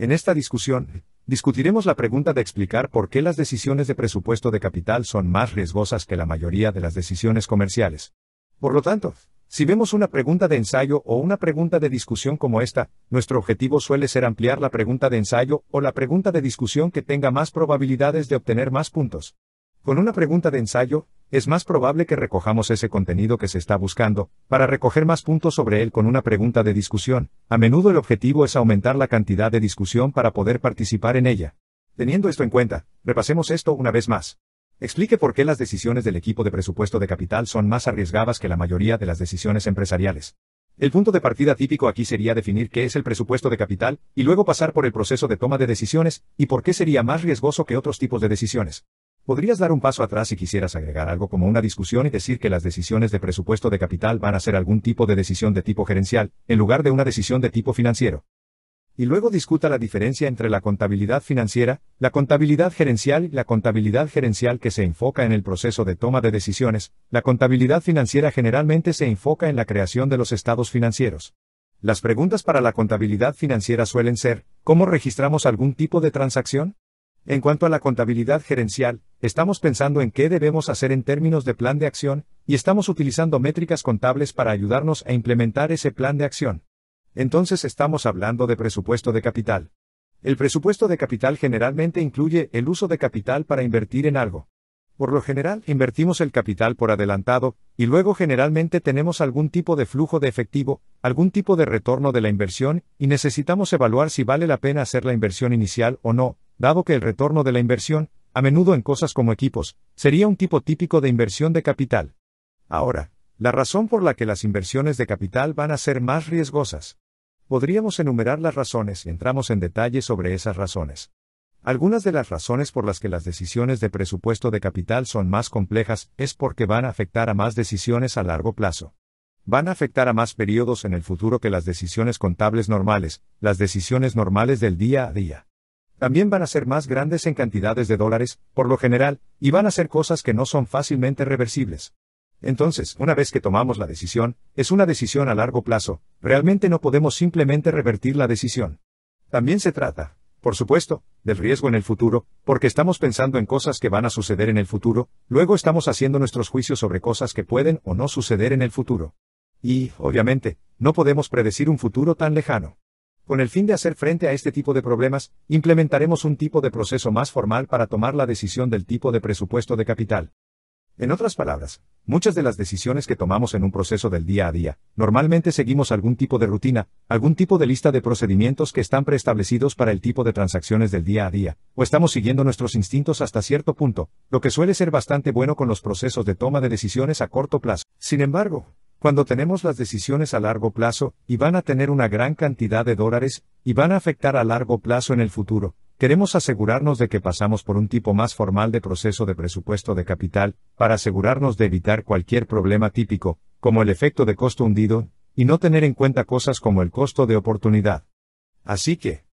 En esta discusión, discutiremos la pregunta de explicar por qué las decisiones de presupuesto de capital son más riesgosas que la mayoría de las decisiones comerciales. Por lo tanto, si vemos una pregunta de ensayo o una pregunta de discusión como esta, nuestro objetivo suele ser ampliar la pregunta de ensayo o la pregunta de discusión que tenga más probabilidades de obtener más puntos. Con una pregunta de ensayo, es más probable que recojamos ese contenido que se está buscando, para recoger más puntos sobre él con una pregunta de discusión. A menudo el objetivo es aumentar la cantidad de discusión para poder participar en ella. Teniendo esto en cuenta, repasemos esto una vez más. Explique por qué las decisiones del equipo de presupuesto de capital son más arriesgadas que la mayoría de las decisiones empresariales. El punto de partida típico aquí sería definir qué es el presupuesto de capital, y luego pasar por el proceso de toma de decisiones, y por qué sería más riesgoso que otros tipos de decisiones. Podrías dar un paso atrás si quisieras agregar algo como una discusión y decir que las decisiones de presupuesto de capital van a ser algún tipo de decisión de tipo gerencial, en lugar de una decisión de tipo financiero. Y luego discuta la diferencia entre la contabilidad financiera, la contabilidad gerencial y la contabilidad gerencial que se enfoca en el proceso de toma de decisiones. La contabilidad financiera generalmente se enfoca en la creación de los estados financieros. Las preguntas para la contabilidad financiera suelen ser, ¿cómo registramos algún tipo de transacción? En cuanto a la contabilidad gerencial, estamos pensando en qué debemos hacer en términos de plan de acción, y estamos utilizando métricas contables para ayudarnos a implementar ese plan de acción. Entonces estamos hablando de presupuesto de capital. El presupuesto de capital generalmente incluye el uso de capital para invertir en algo. Por lo general, invertimos el capital por adelantado, y luego generalmente tenemos algún tipo de flujo de efectivo, algún tipo de retorno de la inversión, y necesitamos evaluar si vale la pena hacer la inversión inicial o no, dado que el retorno de la inversión, a menudo en cosas como equipos, sería un tipo típico de inversión de capital. Ahora, la razón por la que las inversiones de capital van a ser más riesgosas. Podríamos enumerar las razones y entramos en detalle sobre esas razones. Algunas de las razones por las que las decisiones de presupuesto de capital son más complejas es porque van a afectar a más decisiones a largo plazo. Van a afectar a más periodos en el futuro que las decisiones contables normales, las decisiones normales del día a día también van a ser más grandes en cantidades de dólares, por lo general, y van a ser cosas que no son fácilmente reversibles. Entonces, una vez que tomamos la decisión, es una decisión a largo plazo, realmente no podemos simplemente revertir la decisión. También se trata, por supuesto, del riesgo en el futuro, porque estamos pensando en cosas que van a suceder en el futuro, luego estamos haciendo nuestros juicios sobre cosas que pueden o no suceder en el futuro. Y, obviamente, no podemos predecir un futuro tan lejano. Con el fin de hacer frente a este tipo de problemas, implementaremos un tipo de proceso más formal para tomar la decisión del tipo de presupuesto de capital. En otras palabras, muchas de las decisiones que tomamos en un proceso del día a día, normalmente seguimos algún tipo de rutina, algún tipo de lista de procedimientos que están preestablecidos para el tipo de transacciones del día a día, o estamos siguiendo nuestros instintos hasta cierto punto, lo que suele ser bastante bueno con los procesos de toma de decisiones a corto plazo. Sin embargo, cuando tenemos las decisiones a largo plazo, y van a tener una gran cantidad de dólares, y van a afectar a largo plazo en el futuro, queremos asegurarnos de que pasamos por un tipo más formal de proceso de presupuesto de capital, para asegurarnos de evitar cualquier problema típico, como el efecto de costo hundido, y no tener en cuenta cosas como el costo de oportunidad. Así que,